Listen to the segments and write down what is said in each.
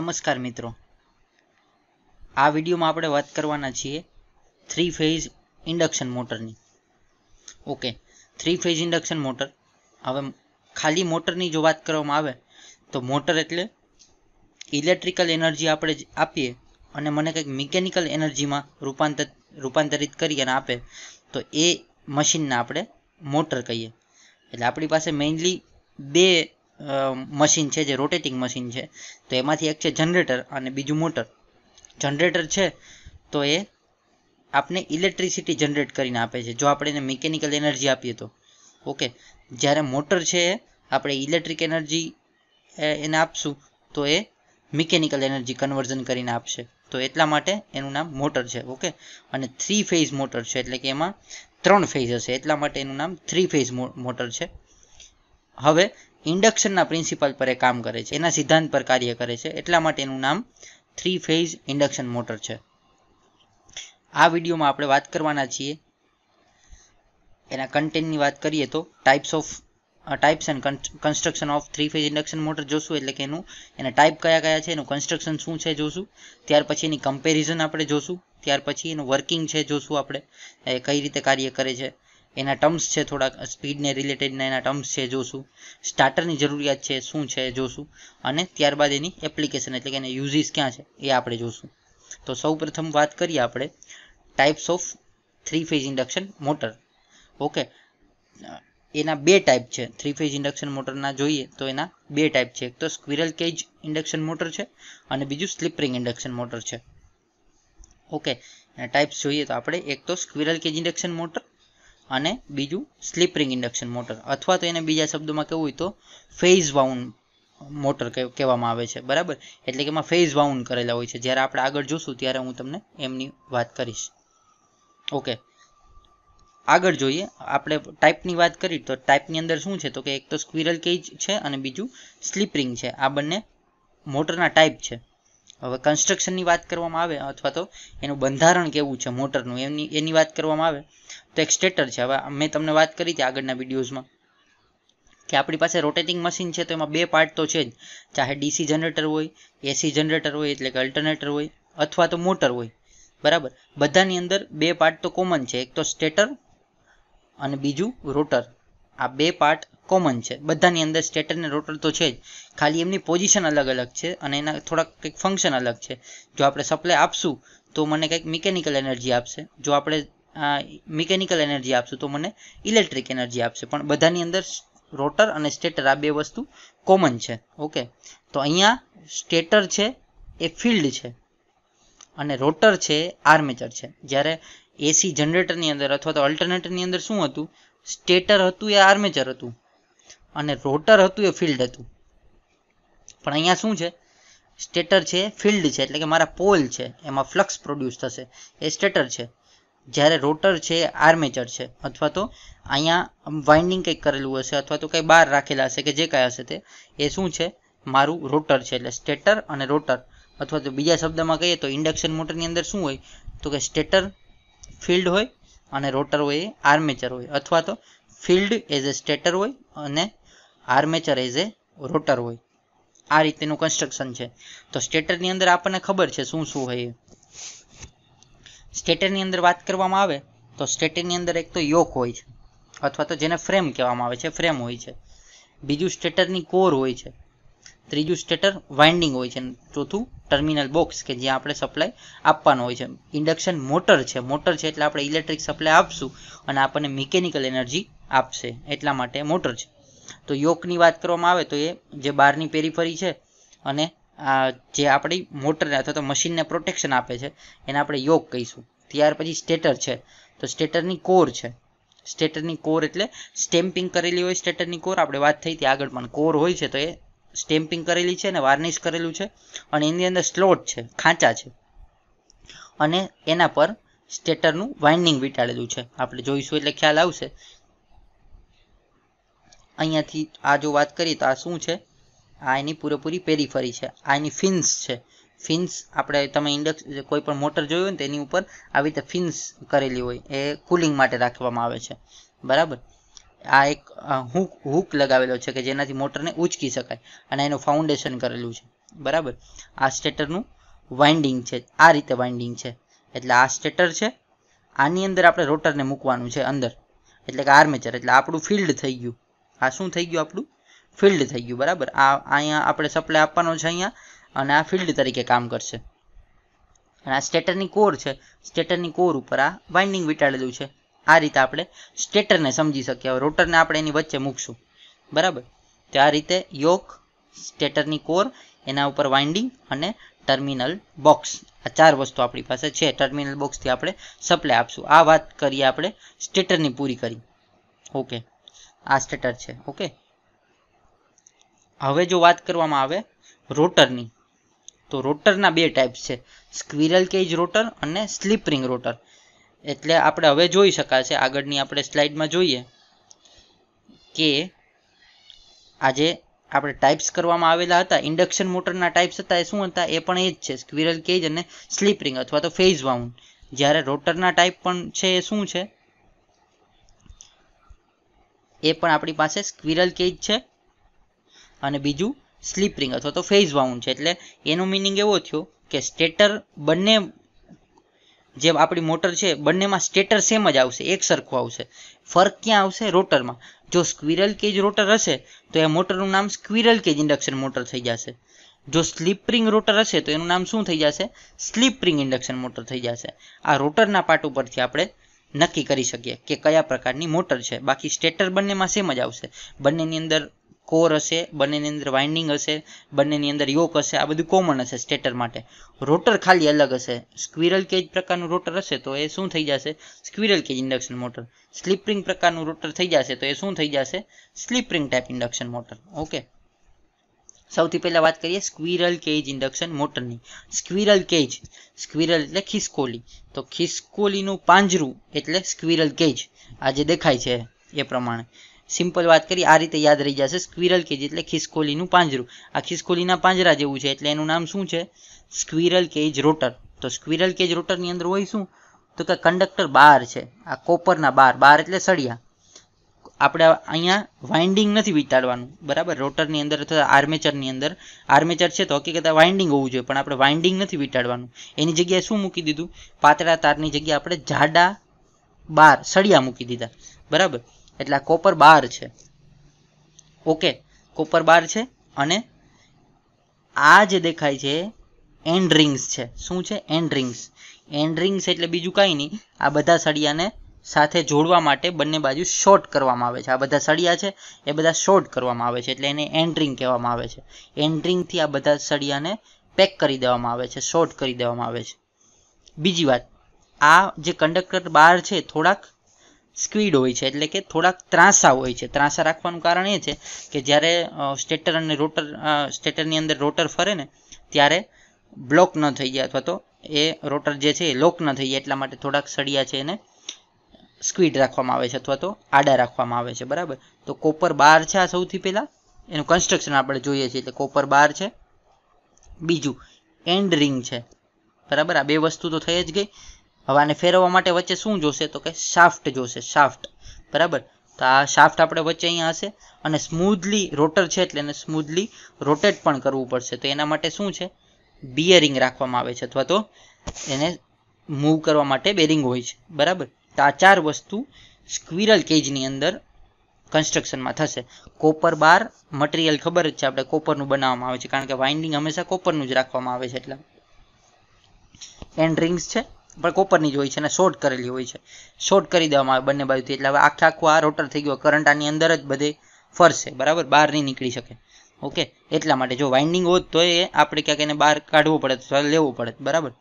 નમસ્કાર મિત્રો આ વિડીયોમાં આપણે વાત કરવાના છીએ થ્રી ફેઝ ઇન્ડક્શન મોટરની okay three phase induction motor હવે ખાલી મોટરની જો વાત કરવામાં આવે તો મોટર એટલે ઇલેક્ટ્રિકલ એનર્જી આપણે આપીએ અને મને કંઈક મિકેનિકલ એનર્જીમાં રૂપાંતર રૂપાંતરિત કરી અને આપે તો એ મશીનને આપણે મોટર કહીએ એટલે આપણી પાસે મેઇનલી બે મશીન છે જે રોટેટિંગ મશીન છે તો એમાંથી એક છે જનરેટર અને બીજું મોટર જનરેટર છે તો એ આપણે ઇલેક્ટ્રિસિટી જનરેટ કરીને આપે છે જો આપણે એને મિકેનિકલ એનર્જી આપીએ તો ઓકે જ્યારે મોટર છે આપણે ઇલેક્ટ્રિક એનર્જી એને આપશું તો એ મિકેનિકલ એનર્જી કન્વર્ઝન કરીને આપશે તો એટલા માટે એનું નામ મોટર છે ઓકે અને થ્રી ફેઝ મોટર છે એટલે કે એમાં ત્રણ ફેઝ હશે એટલા માટે એનું નામ થ્રી ફેઝ મોટર છે હવે ઇન્ડક્શનના પ્રિન્સિપલ પર એ કામ કરે છે એના સિદ્ધાંત પર કાર્ય કરે છે એટલા માટે એનું નામ થ્રી ફેઝ ઇન્ડક્શન મોટર છે આ વિડીયોમાં આપણે વાત કરવાના છીએ એના કન્ટેન્ટની વાત કરીએ તો types of types and construction of three phase induction motor જોશું એટલે કે એનું એના ટાઈપ કયા કયા છે એનું કન્સ્ટ્રક્શન શું છે જોશું ત્યાર પછી એની કમ્પેરિઝન આપણે જોશું ત્યાર પછી એનું વર્કિંગ છે જોશું આપણે એ કઈ રીતે કાર્ય કરે છે એના ટર્મ્સ છે થોડાક સ્પીડને રિલેટેડના એના ટર્મ્સ છે જોશું સ્ટાર્ટરની જરૂરિયાત છે શું છે જોશું અને ત્યારબાદ એની એપ્લિકેશન એટલે કે એને યુઝિસ ક્યાં છે એ આપણે જોશું તો સૌ પ્રથમ વાત કરીએ આપણે types of three phase induction motor okay એના બે ટાઈપ છે થ્રી ફેઝ ઇન્ડક્શન મોટરના જોઈએ તો એના બે ટાઈપ છે એક તો સ્ક્વિરલ કેજ ઇન્ડક્શન મોટર છે અને બીજું સ્લીપરિંગ ઇન્ડક્શન મોટર છે ઓકે એના ટાઈપ્સ જોઈએ તો આપણે એક તો સ્ક્વિરલ કેજ ઇન્ડક્શન મોટર અને બીજું સ્લીપ ઇન્ડક્શન મોટર અથવા તો એને બીજા શબ્દોમાં કેવું હોય તો ફેઝ વાઉન્ડ મોટર કહેવામાં આવે છે બરાબર એટલે કે એમાં ફેઝ વાઉન્ડ કરેલા હોય છે જ્યારે આપણે આગળ જોશું ત્યારે હું તમને એમની વાત કરીશ ઓકે આગળ જોઈએ આપણે ટાઈપની વાત કરી તો ટાઈપની અંદર શું છે તો કે એક તો સ્ક્વિરલ કેજ છે અને બીજું સ્લીપ છે આ બંને મોટરના ટાઈપ છે હવે કન્સ્ટ્રક્શનની વાત કરવામાં આવે અથવા તો એનું બંધારણ કેવું છે મોટરનું એની એની વાત કરવામાં આવે તો એક સ્ટેટર છે હવે મેં તમને વાત કરી હતી આગળના વિડીયોઝમાં કે આપણી પાસે રોટેટિંગ મશીન છે તો એમાં બે પાર્ટ તો છે જ ચાહે ડીસી જનરેટર હોય એસી જનરેટર હોય એટલે કે અલ્ટરનેટર હોય અથવા તો મોટર હોય બરાબર બધાની અંદર બે પાર્ટ તો કોમન છે એક તો સ્ટેટર અને બીજું રોટર આ બે પાર્ટ કોમન છે બધાની અંદર સ્ટેટર ને રોટર તો છે જ ખાલી એમની પોઝિશન અલગ અલગ છે અને એના થોડાક કંઈક ફંક્શન અલગ છે જો આપણે સપ્લાય આપશું તો મને કંઈક મિકેનિકલ એનર્જી આપશે જો આપણે મિકેનિકલ એનર્જી આપશું તો મને ઇલેક્ટ્રિક એનર્જી આપશે પણ બધાની અંદર રોટર અને સ્ટેટર આ બે વસ્તુ કોમન છે ઓકે તો અહીંયા સ્ટેટર છે એ ફિલ્ડ છે અને રોટર છે આર્મેચર છે જ્યારે એસી જનરેટરની અંદર અથવા તો અલ્ટરનેટરની અંદર શું હતું સ્ટેટર હતું એ આર્મેચર હતું અને રોટર હતું એ ફિલ્ડ હતું પણ અહીંયા શું છે સ્ટેટર છે ફિલ્ડ છે એટલે કે મારા પોલ છે એમાં ફ્લક્સ પ્રોડ્યુસ થશે એ સ્ટેટર છે જ્યારે રોટર છે આર્મેચર છે અથવા તો અહીંયા વાઇન્ડિંગ કંઈક કરેલું હશે અથવા તો કંઈ બહાર રાખેલા હશે કે જે કાંઈ હશે તે એ શું છે મારું રોટર છે એટલે સ્ટેટર અને રોટર અથવા તો બીજા શબ્દમાં કહીએ તો ઇન્ડક્શન મોટરની અંદર શું હોય તો કે સ્ટેટર ફિલ્ડ હોય અને રોટર હોય એ આર્મેચર હોય અથવા તો ફિલ્ડ એઝ એ સ્ટેટર હોય અને આર્મેચર એઝ એ રોટર હોય આ રીતેનું કન્સ્ટ્રક્શન છે તો સ્ટેટરની અંદર આપણને ખબર છે શું શું હોય એ સ્ટેટરની અંદર વાત કરવામાં આવે તો સ્ટેટરની અંદર એક તો યોક હોય છે અથવા તો જેને ફ્રેમ કહેવામાં આવે છે ફ્રેમ હોય છે બીજું સ્ટેટરની કોર હોય છે ત્રીજું સ્ટેટર વાઇન્ડિંગ હોય છે ચોથું ટર્મિનલ બોક્સ કે જ્યાં આપણે સપ્લાય આપવાનો હોય છે ઇન્ડક્શન મોટર છે મોટર છે એટલે આપણે ઇલેક્ટ્રિક સપ્લાય આપશું અને આપણને મિકેનિકલ એનર્જી આપશે એટલા માટે મોટર છે તો યોકની વાત કરવામાં આવે તો એ જે બહારની પેરીફરી છે અને આ જે આપણી મોટરને અથવા તો મશીનને પ્રોટેક્શન આપે છે એને આપણે યોગ કહીશું ત્યાર પછી સ્ટેટર છે તો સ્ટેટરની કોર છે સ્ટેટરની કોર એટલે સ્ટેમ્પિંગ કરેલી હોય સ્ટેટરની કોર આપણે વાત થઈ હતી આગળ પણ કોર હોય છે તો એ સ્ટેમ્પિંગ કરેલી છે અને વાર્નિશ કરેલું છે અને એની અંદર સ્લોટ છે ખાંચા છે અને એના પર સ્ટેટરનું વાઇન્ડિંગ વીંટાળેલું છે આપણે જોઈશું એટલે ખ્યાલ આવશે અહીંયાથી આ જો વાત કરીએ તો આ શું છે આ એની પૂરેપૂરી પેરીફરી છે આ એની ફિન્સ છે ફિન્સ આપણે તમે ઇન્ડક્સ કોઈ પણ મોટર જોયું હોય ને તેની ઉપર આવી રીતે ફિન્સ કરેલી હોય એ કુલિંગ માટે રાખવામાં આવે છે બરાબર આ એક હુક હુક લગાવેલો છે કે જેનાથી મોટરને ઉચકી શકાય અને એનું ફાઉન્ડેશન કરેલું છે બરાબર આ સ્ટેટરનું વાઇન્ડિંગ છે આ રીતે વાઇન્ડિંગ છે એટલે આ સ્ટેટર છે આની અંદર આપણે રોટરને મૂકવાનું છે અંદર એટલે કે આર્મેચર એટલે આપણું ફિલ્ડ થઈ ગયું આ શું થઈ ગયું આપણું ફિલ્ડ થઈ ગયું બરાબર આ અહીંયા આપણે સપ્લાય આપવાનો છે અહીંયા અને આ ફિલ્ડ તરીકે કામ કરશે અને આ સ્ટેટરની કોર છે સ્ટેટરની કોર ઉપર આ વાઇન્ડિંગ વીટાડેલું છે આ રીતે આપણે સ્ટેટરને સમજી શકીએ હવે રોટરને આપણે એની વચ્ચે મૂકશું બરાબર તો આ રીતે યોક સ્ટેટરની કોર એના ઉપર વાઇન્ડિંગ અને ટર્મિનલ બોક્સ આ ચાર વસ્તુ આપણી પાસે છે ટર્મિનલ બોક્સથી આપણે સપ્લાય આપશું આ વાત કરીએ આપણે સ્ટેટરની પૂરી કરી ઓકે આ સ્ટેટર છે ઓકે હવે જો વાત કરવામાં આવે રોટરની તો રોટરના બે ટાઈપ્સ છે સ્ક્વિરલ કેજ રોટર અને સ્લીપરિંગ રોટર એટલે આપણે હવે જોઈ શકાશે આગળની આપણે સ્લાઇડમાં જોઈએ કે આજે આપણે ટાઈપ્સ કરવામાં આવેલા હતા ઇન્ડક્શન મોટરના ટાઈપ્સ હતા એ શું હતા એ પણ એ જ છે સ્ક્વિરલ કેજ અને સ્લીપરિંગ અથવા તો ફેઝ વાઉન્ડ જ્યારે રોટરના ટાઈપ પણ છે એ શું છે એ પણ આપણી પાસે સ્ક્વિરલ કેજ છે અને બીજું સ્લીપરિંગ અથવા તો ફેઝ વાઉન્ડ છે એટલે એનો મિનિંગ એવો થયો કે સ્ટેટર બંને જે આપણી મોટર છે બંનેમાં સ્ટેટર સેમ જ આવશે એક સરખું આવશે ફરક ક્યાં આવશે રોટરમાં જો સ્ક્વિરલ કેજ રોટર હશે તો એ મોટરનું નામ સ્ક્વિરલ કેજ ઇન્ડક્શન મોટર થઈ જશે જો સ્લીપ રોટર હશે તો એનું નામ શું થઈ જશે સ્લીપ ઇન્ડક્શન મોટર થઈ જશે આ રોટરના પાર્ટ ઉપરથી આપણે નક્કી કરી શકીએ કે કયા પ્રકારની મોટર છે બાકી સ્ટેટર બંનેમાં સેમ જ આવશે બંનેની અંદર કોર હશે બંનેની અંદર વાઇન્ડિંગ હશે બંનેની અંદર યોક હશે આ બધું કોમન હશે સ્ટેટર માટે રોટર ખાલી અલગ હશે સ્ક્વિરલ કેજ પ્રકારનું રોટર હશે તો એ શું થઈ જશે squirrel cage induction motor slip પ્રકારનું રોટર થઈ જશે તો એ શું થઈ જશે slip type induction motor okay સૌથી પહેલા વાત કરીએ સ્ક્વિરલ કેજ ઇન્ડક્શન મોટરની સ્ક્વિરલ કેજ સ્ક્વિરલ એટલે ખિસકોલી તો ખિસકોલીનું પાંજરું એટલે સ્ક્વિરલ કેજ આ જે દેખાય છે એ પ્રમાણે સિમ્પલ વાત કરી આ રીતે યાદ રહી જશે સ્ક્વિરલ કેજ એટલે ખિસકોલીનું પાંજરું આ ખિસકોલીના પાંજરા જેવું છે એટલે એનું નામ શું છે સ્ક્વિરલ કેજ રોટર તો સ્ક્વિરલ કેજ રોટરની અંદર હોય શું તો કે કંડક્ટર બાર છે આ કોપરના બાર બાર એટલે સળિયા આપણે અહીંયા વાઇન્ડિંગ નથી વીંટાડવાનું બરાબર રોટરની અંદર અથવા આર્મેચરની અંદર આર્મેચર છે તો હકીકત વાઇન્ડિંગ હોવું જોઈએ પણ આપણે વાઇન્ડિંગ નથી વીંટાડવાનું એની જગ્યાએ શું મૂકી દીધું પાતળા તારની જગ્યાએ આપણે જાડા બાર સળિયા મૂકી દીધા બરાબર એટલે આ કોપર બાર છે ઓકે કોપર બાર છે અને આ જે દેખાય છે એન્ડ રિંગ્સ છે શું છે એન્ડ રિંગ્સ એન્ડ રિંગ્સ એટલે બીજું કાંઈ નહીં આ બધા સળિયાને સાથે જોડવા માટે બંને બાજુ શોર્ટ કરવામાં આવે છે આ બધા સળિયા છે એ બધા શોર્ટ કરવામાં આવે છે એટલે એને એન્ડ્રિંગ કહેવામાં આવે છે એન્ડ્રિંગથી આ બધા સળિયાને પેક કરી દેવામાં આવે છે શોર્ટ કરી દેવામાં આવે છે બીજી વાત આ જે કંડક્ટર બાર છે થોડાક સ્ક્વિડ હોય છે એટલે કે થોડાક ત્રાસા હોય છે ત્રાંસા રાખવાનું કારણ એ છે કે જ્યારે સ્ટેટર અને રોટર સ્ટેટરની અંદર રોટર ફરે ને ત્યારે બ્લોક ન થઈ જાય અથવા તો એ રોટર જે છે એ લોક ન થઈ જાય એટલા માટે થોડાક સળિયા છે એને સ્ક્વિડ રાખવામાં આવે છે અથવા તો આડા રાખવામાં આવે છે બરાબર તો કોપર બાર છે આ સૌથી પહેલાં એનું કન્સ્ટ્રક્શન આપણે જોઈએ છીએ એટલે કોપર બાર છે બીજું એન્ડ રિંગ છે બરાબર આ બે વસ્તુ તો થઈ જ ગઈ હવાને આને ફેરવવા માટે વચ્ચે શું જોશે તો કે શાફ્ટ જોશે શાફ્ટ બરાબર તો આ શાફ્ટ આપણે વચ્ચે અહીંયા હશે અને સ્મૂધલી રોટર છે એટલે એને સ્મૂધલી રોટેટ પણ કરવું પડશે તો એના માટે શું છે બિયરિંગ રાખવામાં આવે છે અથવા તો એને મૂવ કરવા માટે બેરિંગ હોય છે બરાબર તો આ ચાર વસ્તુ સ્ક્વિરલ કેજની અંદર કન્સ્ટ્રક્શનમાં થશે કોપર બાર મટીરિયલ ખબર જ છે આપણે કોપરનું બનાવવામાં આવે છે કારણ કે વાઇન્ડિંગ હંમેશા કોપરનું જ રાખવામાં આવે છે એટલે એન્ડ રિંગ્સ છે પણ કોપરની જ હોય છે અને શોર્ટ કરેલી હોય છે શોર્ટ કરી દેવામાં આવે બંને બાજુથી એટલે હવે આખે આખું આ રોટર થઈ ગયો કરંટ આની અંદર જ બધે ફરશે બરાબર બહાર નહીં નીકળી શકે ઓકે એટલા માટે જો વાઇન્ડિંગ હોત તો એ આપણે ક્યાંક એને બહાર કાઢવું પડે લેવું પડે બરાબર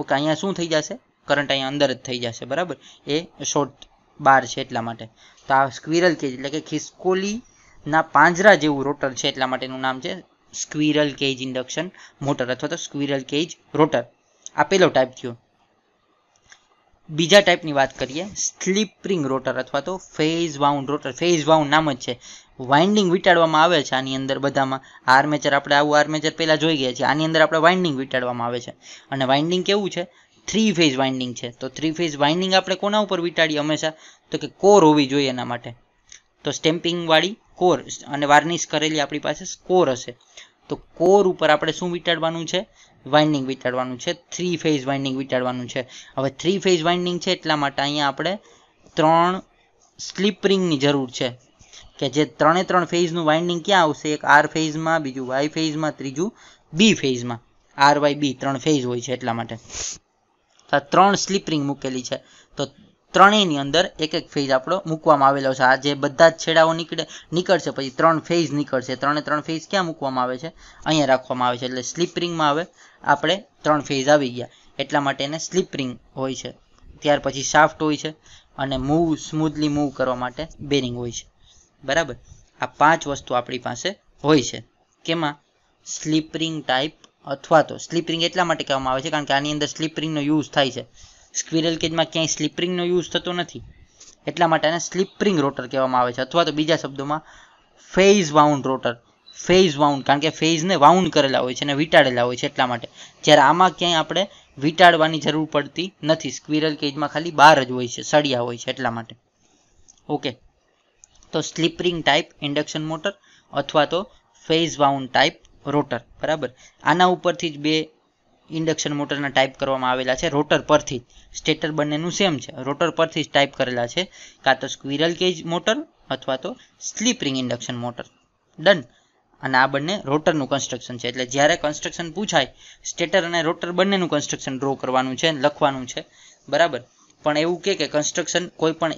ઓકે અહીંયા શું થઈ જશે કરંટ અહીંયા અંદર જ થઈ જશે બરાબર એ શોર્ટ બાર છે એટલા માટે તો આ સ્ક્વિરલ કેજ એટલે કે ખિસકોલીના પાંજરા જેવું રોટર છે એટલા માટેનું નામ છે સ્ક્વિરલ કેજ ઇન્ડક્શન મોટર અથવા તો સ્ક્વિરલ કેજ રોટર આ પેલો ટાઈપ થયો બીજા ટાઈપની વાત કરીએ સ્લીપરિંગ રોટર અથવા તો phase wound rotor phase wound નામ જ છે વાઇન્ડિંગ વીંટાળવામાં આવે છે આની અંદર બધામાં આર્મેચર આપણે આવું આર્મેચર પહેલાં જોઈ ગયા છીએ આની અંદર આપણે વાઇન્ડિંગ વીંટાળવામાં આવે છે અને વાઇન્ડિંગ કેવું છે થ્રી ફેઝ વાઇન્ડિંગ છે તો થ્રી ફેઝ વાઇન્ડિંગ આપણે કોના ઉપર વીંટાળીએ હંમેશા તો કે કોર હોવી જોઈએ એના માટે તો સ્ટેમ્પિંગવાળી કોર અને વાર્નિશ કરેલી આપણી પાસે સ્કોર હશે તો કોર ઉપર આપણે શું વીંટાળવાનું છે વાઇન્ડિંગ વીંટાળવાનું છે થ્રી ફેઝ વાઇન્ડિંગ વીંટાળવાનું છે હવે થ્રી ફેઝ વાઇન્ડિંગ છે એટલા માટે અહીંયા આપણે ત્રણ સ્લીપ રિંગની જરૂર છે કે જે ત્રણે ત્રણ ફેઝનું વાઇન્ડિંગ ક્યાં આવશે એક આર ફેઝમાં બીજું વાય ફેઝમાં ત્રીજું બી ફેઝમાં આર વાય બી ત્રણ ફેઝ હોય છે એટલા માટે ત્રણ સ્લીપ રિંગ મૂકેલી છે તો ત્રણેયની અંદર એક એક ફેઝ આપણો મૂકવામાં આવેલો છે આ જે બધા જ છેડાઓ નીકળે નીકળશે પછી ત્રણ ફેઝ નીકળશે ત્રણે ત્રણ ફેઝ ક્યાં મૂકવામાં આવે છે અહીંયા રાખવામાં આવે છે એટલે સ્લીપ રિંગમાં આવે આપણે ત્રણ ફેઝ આવી ગયા એટલા માટે એને સ્લીપરિંગ હોય છે ત્યાર પછી શાફ્ટ હોય છે અને મૂવ સ્મૂથલી મૂવ કરવા માટે બેરિંગ હોય છે બરાબર આ પાંચ વસ્તુ આપણી પાસે હોય છે કેમાં સ્લીપરિંગ ટાઈપ અથવા તો સ્લીપરિંગ એટલા માટે કહેવામાં આવે છે કારણ કે આની અંદર સ્લીપરિંગનો યુઝ થાય છે સ્ક્વિરલ કેજમાં ક્યાંય સ્લીપરિંગનો યુઝ થતો નથી એટલા માટે આને સ્લીપરિંગ રોટર કહેવામાં આવે છે અથવા તો બીજા શબ્દોમાં phase wound rotor phase wound કારણ કે ફેઝને વાઉન્ડ કરેલા હોય છે અને વીંટાળેલા હોય છે એટલા માટે જ્યારે આમાં ક્યાંય આપણે વીંટાળવાની જરૂર પડતી નથી સ્ક્વિરલ કેજમાં ખાલી બાર જ હોય છે સળિયા હોય છે એટલા માટે ઓકે તો સ્લીપરિંગ ટાઈપ ઇન્ડક્શન મોટર અથવા તો ફેઝ વાઉન્ડ ટાઈપ રોટર બરાબર આના ઉપરથી જ બે ઇન્ડક્શન મોટરના ટાઈપ કરવામાં આવેલા છે રોટર પરથી જ સ્ટેટર બંનેનું સેમ છે રોટર પરથી જ ટાઈપ કરેલા છે કાં તો સ્ક્વિરલ કેજ મોટર અથવા તો સ્લીપ ઇન્ડક્શન મોટર ડન અને આ બંને રોટરનું કન્સ્ટ્રક્શન છે એટલે જ્યારે કન્સ્ટ્રક્શન પૂછાય સ્ટેટર અને રોટર બંનેનું કન્સ્ટ્રક્શન ડ્રો કરવાનું છે લખવાનું છે બરાબર પણ એવું કે કે કન્સ્ટ્રક્શન કોઈ પણ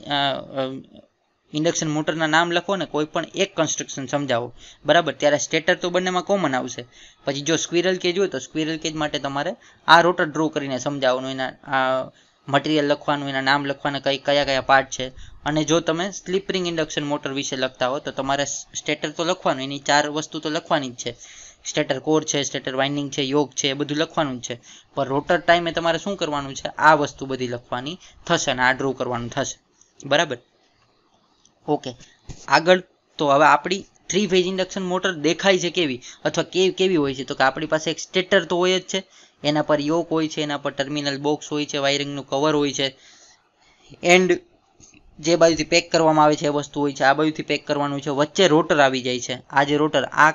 ઇન્ડક્શન મોટરના નામ લખો ને કોઈ પણ એક કન્સ્ટ્રક્શન સમજાવો બરાબર ત્યારે સ્ટેટર તો બંનેમાં કોમન આવશે પછી જો સ્ક્વિરલ કેજ હોય તો સ્ક્વિરલ કેજ માટે તમારે આ રોટર ડ્રો કરીને સમજાવવાનું એના મટીરિયલ લખવાનું એના નામ લખવાના કઈ કયા કયા પાર્ટ છે અને જો તમે સ્લીપરિંગ ઇન્ડક્શન મોટર વિશે લખતા હો તો તમારે સ્ટેટર તો લખવાનું એની ચાર વસ્તુ તો લખવાની જ છે સ્ટેટર કોર છે સ્ટેટર વાઇન્ડિંગ છે યોગ છે એ બધું લખવાનું જ છે પણ રોટર ટાઈમે તમારે શું કરવાનું છે આ વસ્તુ બધી લખવાની થશે અને આ ડ્રો કરવાનું થશે બરાબર ઓકે આગળ તો હવે આપણી થ્રી ફેઝ ઇન્ડક્શન મોટર દેખાય છે કેવી અથવા કેવી કેવી હોય છે તો કે આપણી પાસે એક સ્ટેટર તો હોય જ છે એના પર યોક હોય છે એના પર ટર્મિનલ બોક્સ હોય છે વાયરિંગનું કવર હોય છે એન્ડ જે બાજુથી પેક કરવામાં આવે છે એ વસ્તુ હોય છે આ બાજુથી પેક કરવાનું છે વચ્ચે રોટર આવી જાય છે આ જે રોટર આ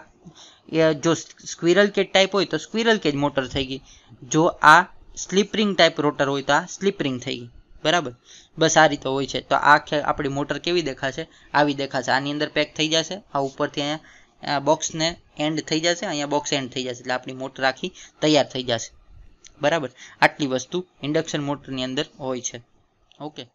જો સ્ક્વિરલ કેજ ટાઈપ હોય તો સ્ક્વિરલ કેજ મોટર થઈ ગઈ જો આ સ્લીપરિંગ ટાઈપ રોટર હોય તો આ સ્લીપરિંગ થઈ ગઈ બરાબર બસ આ રીતે હોય છે તો આ આપણી મોટર કેવી દેખાશે આવી દેખાશે આની અંદર પેક થઈ જશે આ ઉપરથી અહીંયા બોક્સને એન્ડ થઈ જશે અહીંયા બોક્સ એન્ડ થઈ જશે એટલે આપણી મોટર આખી તૈયાર થઈ જશે બરાબર આટલી વસ્તુ ઇન્ડક્શન મોટરની અંદર હોય છે ઓકે